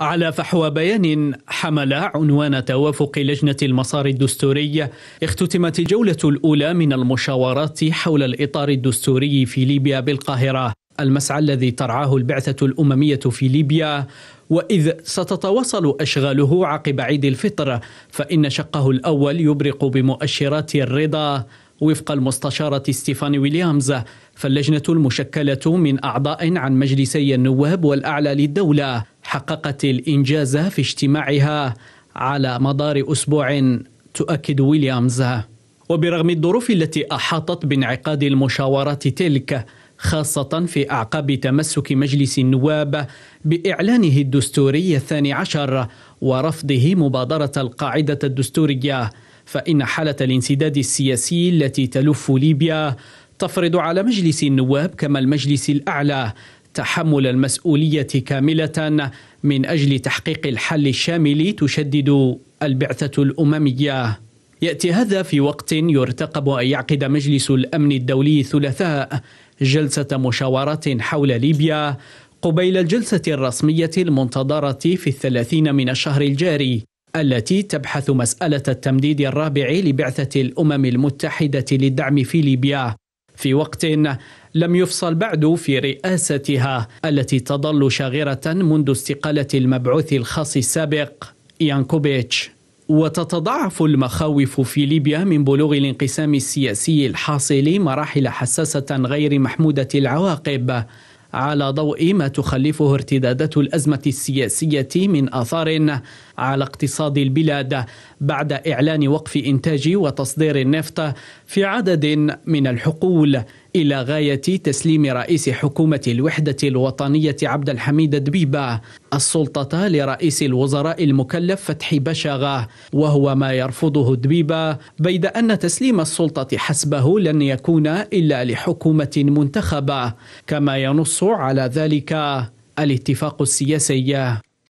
على فحوى بيان حمل عنوان توافق لجنة المسار الدستوري اختتمت الجولة الأولى من المشاورات حول الإطار الدستوري في ليبيا بالقاهرة المسعى الذي ترعاه البعثة الأممية في ليبيا وإذ ستتواصل أشغاله عقب عيد الفطر فإن شقه الأول يبرق بمؤشرات الرضا وفق المستشارة ستيفان ويليامز فاللجنة المشكلة من أعضاء عن مجلسي النواب والأعلى للدولة حققت الإنجاز في اجتماعها على مدار أسبوع تؤكد ويليامز وبرغم الظروف التي أحاطت بانعقاد المشاورات تلك خاصة في أعقاب تمسك مجلس النواب بإعلانه الدستوري الثاني عشر ورفضه مبادرة القاعدة الدستورية فإن حالة الانسداد السياسي التي تلف ليبيا تفرض على مجلس النواب كما المجلس الأعلى تحمل المسؤوليه كامله من اجل تحقيق الحل الشامل تشدد البعثه الامميه ياتي هذا في وقت يرتقب ان يعقد مجلس الامن الدولي الثلاثاء جلسه مشاورات حول ليبيا قبيل الجلسه الرسميه المنتظره في الثلاثين من الشهر الجاري التي تبحث مساله التمديد الرابع لبعثه الامم المتحده للدعم في ليبيا في وقت لم يفصل بعد في رئاستها التي تظل شاغرة منذ استقالة المبعوث الخاص السابق يانكوبيتش وتتضاعف المخاوف في ليبيا من بلوغ الانقسام السياسي الحاصل مراحل حساسة غير محمودة العواقب على ضوء ما تخلفه ارتدادات الأزمة السياسية من آثار على اقتصاد البلاد بعد إعلان وقف إنتاج وتصدير النفط في عدد من الحقول إلى غاية تسليم رئيس حكومة الوحدة الوطنية عبد الحميد دبيبة السلطة لرئيس الوزراء المكلف فتحي بشاغة وهو ما يرفضه دبيبة بيد أن تسليم السلطة حسبه لن يكون إلا لحكومة منتخبة كما ينص على ذلك الاتفاق السياسي